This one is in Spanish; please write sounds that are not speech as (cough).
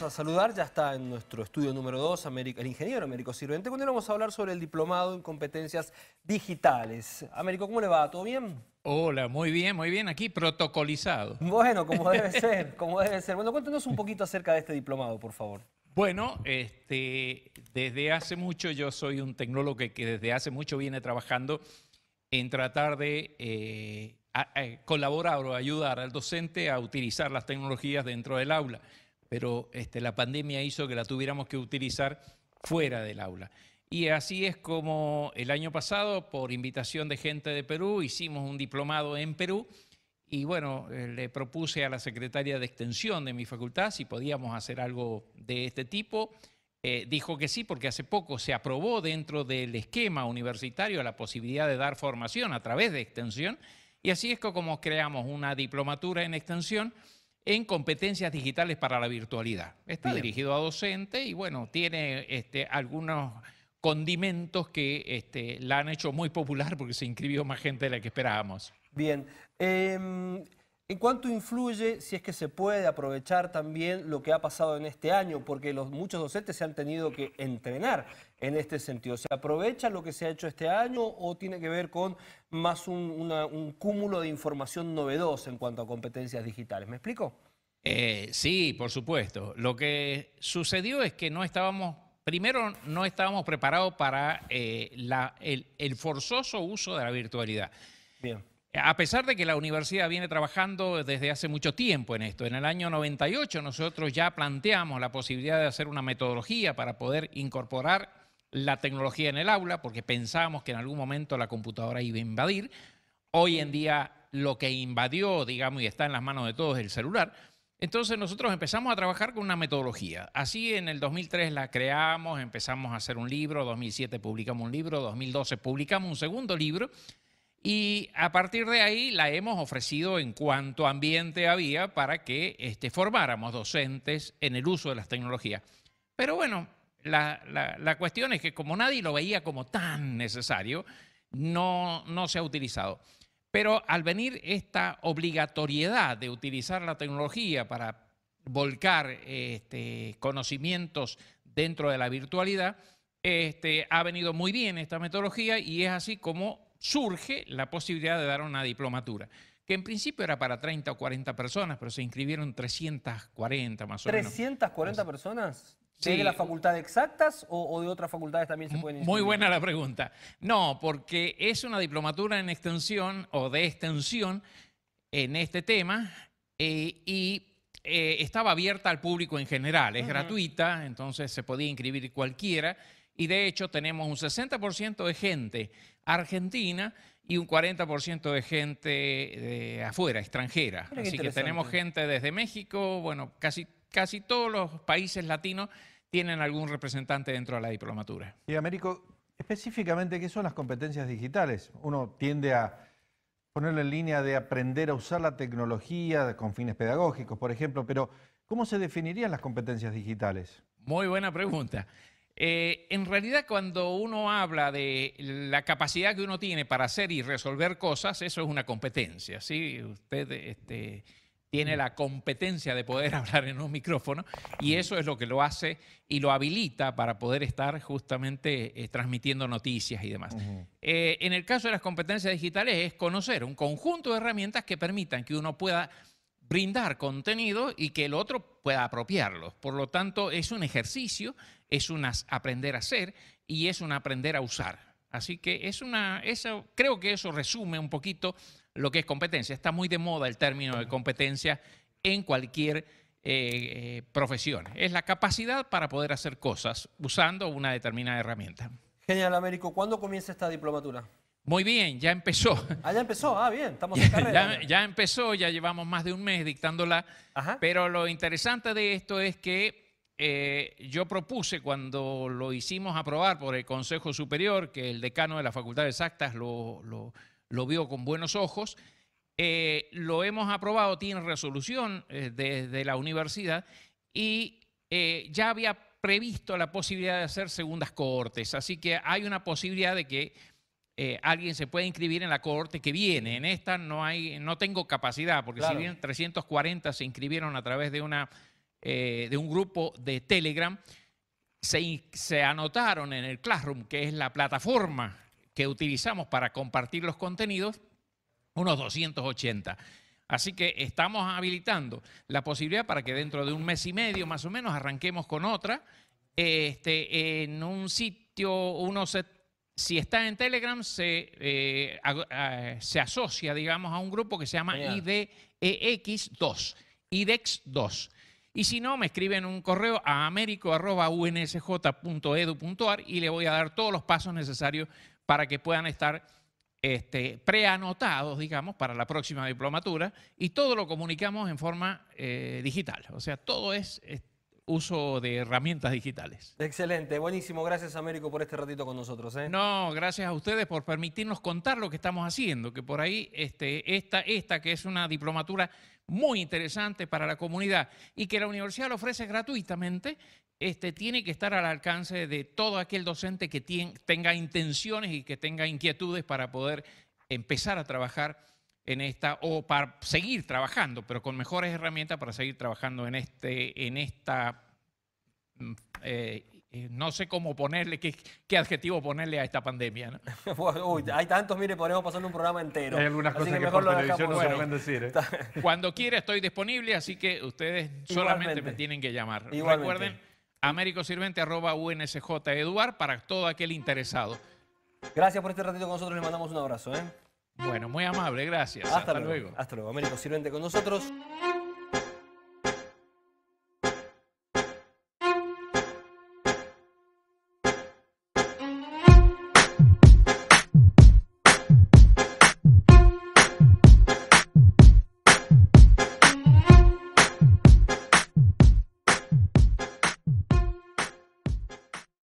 vamos a saludar, ya está en nuestro estudio número 2, el ingeniero Américo Sirvente, con él vamos a hablar sobre el diplomado en competencias digitales. Américo, ¿cómo le va? ¿Todo bien? Hola, muy bien, muy bien, aquí protocolizado. Bueno, como (laughs) debe ser, como debe ser. Bueno, cuéntanos un poquito acerca de este diplomado, por favor. Bueno, este, desde hace mucho yo soy un tecnólogo que, desde hace mucho viene trabajando en tratar de eh, colaborar o ayudar al docente a utilizar las tecnologías dentro del aula pero este, la pandemia hizo que la tuviéramos que utilizar fuera del aula. Y así es como el año pasado, por invitación de gente de Perú, hicimos un diplomado en Perú y bueno, eh, le propuse a la secretaria de extensión de mi facultad si podíamos hacer algo de este tipo. Eh, dijo que sí, porque hace poco se aprobó dentro del esquema universitario la posibilidad de dar formación a través de extensión. Y así es como creamos una diplomatura en extensión en competencias digitales para la virtualidad. Está dirigido a docentes y bueno, tiene este, algunos condimentos que este, la han hecho muy popular porque se inscribió más gente de la que esperábamos. Bien, em, ¿En cuánto influye, si es que se puede aprovechar también lo que ha pasado en este año? Porque los, muchos docentes se han tenido que entrenar en este sentido. ¿Se aprovecha lo que se ha hecho este año o tiene que ver con más un, cúmulo de información novedosa en cuanto a competencias digitales? ¿Me explico? Eh, sí, por supuesto. Lo que sucedió es que no estábamos, primero no estábamos preparados para eh, el, el forzoso uso de la virtualidad. Bien. A pesar de que la universidad viene trabajando desde hace mucho tiempo en esto, en el año 98 nosotros ya planteamos la posibilidad de hacer una metodología para poder incorporar la tecnología en el aula, porque pensábamos que en algún momento la computadora iba a invadir. Hoy en día lo que invadió, digamos, y está en las manos de todos, el celular. Entonces nosotros empezamos a trabajar con una metodología. Así en el 2003 la creamos, empezamos a hacer un libro, 2007 publicamos un libro, 2012 publicamos un segundo libro y a partir de ahí la hemos ofrecido en cuanto ambiente había para que este, formáramos docentes en el uso de las tecnologías. Pero bueno, la, cuestión es que como nadie lo veía como tan necesario, no, no se ha utilizado. Pero al venir esta obligatoriedad de utilizar la tecnología para volcar este, conocimientos dentro de la virtualidad, este, ha venido muy bien esta metodología y es así como surge la posibilidad de dar una diplomatura, que en principio era para 30 o 40 personas, pero se inscribieron 340 más o menos. ¿340 personas? ¿De la facultad exactas o, de otras facultades también se pueden inscribir? Muy buena la pregunta. No, porque es una diplomatura en extensión o de extensión en este tema eh, y eh, estaba abierta al público en general, es gratuita, entonces se podía inscribir cualquiera y de hecho tenemos un 60% de gente argentina y un 40% de gente eh, afuera, extranjera. Así que tenemos gente desde México, bueno, casi, casi todos los países latinos tienen algún representante dentro de la diplomatura. Y Américo, específicamente, ¿qué son las competencias digitales? Uno tiende a ponerle en línea de aprender a usar la tecnología con fines pedagógicos, por ejemplo, pero ¿cómo se definirían las competencias digitales? Muy buena pregunta. Eh, en realidad, cuando uno habla de la capacidad que uno tiene para hacer y resolver cosas, eso es una competencia. ¿sí? Usted este, tiene mm. la competencia de poder (laughs) hablar en un micrófono y mm. eso es lo que lo hace y lo habilita para poder estar justamente eh, transmitiendo noticias y demás. Eh, en el caso de las competencias digitales es conocer un conjunto de herramientas que permitan que uno pueda brindar contenido y que el otro pueda apropiarlo. Por lo tanto, es un ejercicio, es un aprender a hacer y es un aprender a usar. Así que es una, eso, creo que eso resume un poquito lo que es competencia. Está muy de moda el término de competencia en cualquier eh, eh, profesión. Es la capacidad para poder hacer cosas usando una determinada herramienta. Genial, Américo. ¿Cuándo comienza esta diplomatura? Muy bien, ya empezó. Ah, ya empezó, ah, bien, estamos en (laughs) carrera. ya, empezó, ya llevamos más de un mes dictándola. Pero lo interesante de esto es que eh, yo propuse cuando lo hicimos aprobar por el Consejo Superior, que el decano de la Facultad de Exactas lo, vio con buenos ojos, eh, lo hemos aprobado, tiene resolución eh, desde la universidad y ya había previsto la posibilidad de hacer segundas cohortes, Así que hay una posibilidad de que eh, alguien se puede inscribir en la cohorte que viene. En esta no hay, no tengo capacidad, porque si bien 340 se inscribieron a través de una eh, de un grupo de Telegram, se, anotaron en el Classroom, que es la plataforma que utilizamos para compartir los contenidos, unos 280. Así que estamos habilitando la posibilidad para que dentro de un mes y medio más o menos arranquemos con otra, este, en un sitio, unos 70 si está en Telegram, se, eh, eh, se asocia, digamos, a un grupo que se llama IDEX2, IDEX2. E y si no, me escriben un correo a américo.unsj.edu.ar y le voy a dar todos los pasos necesarios para que puedan estar este, preanotados, digamos, para la próxima diplomatura. Y todo lo comunicamos en forma eh, digital. O sea, todo es uso de herramientas digitales. Excelente, buenísimo. Gracias Américo por este ratito con nosotros. ¿eh? No, gracias a ustedes por permitirnos contar lo que estamos haciendo, que por ahí este, esta, esta que es una diplomatura muy interesante para la comunidad y que la universidad lo ofrece gratuitamente, este, tiene que estar al alcance de todo aquel docente que tenga intenciones y que tenga inquietudes para poder empezar a trabajar en esta, o para seguir trabajando, pero con mejores herramientas para seguir trabajando en, este, en esta, mm, eh, eh, no sé cómo ponerle, qué, adjetivo ponerle a esta pandemia. (laughs) hay tantos, mire, podemos pasando un programa entero. Hay algunas cosas que, televisión no se pueden decir. ¿eh? (laughs) Cuando quiera estoy disponible, así que ustedes solamente me tienen que llamar. Igualmente. Recuerden, eduar para todo aquel interesado. Gracias por este ratito con nosotros, les mandamos un abrazo. Bueno, muy amable, gracias. Hasta, luego. luego. Hasta luego. Américo Sirvente con nosotros.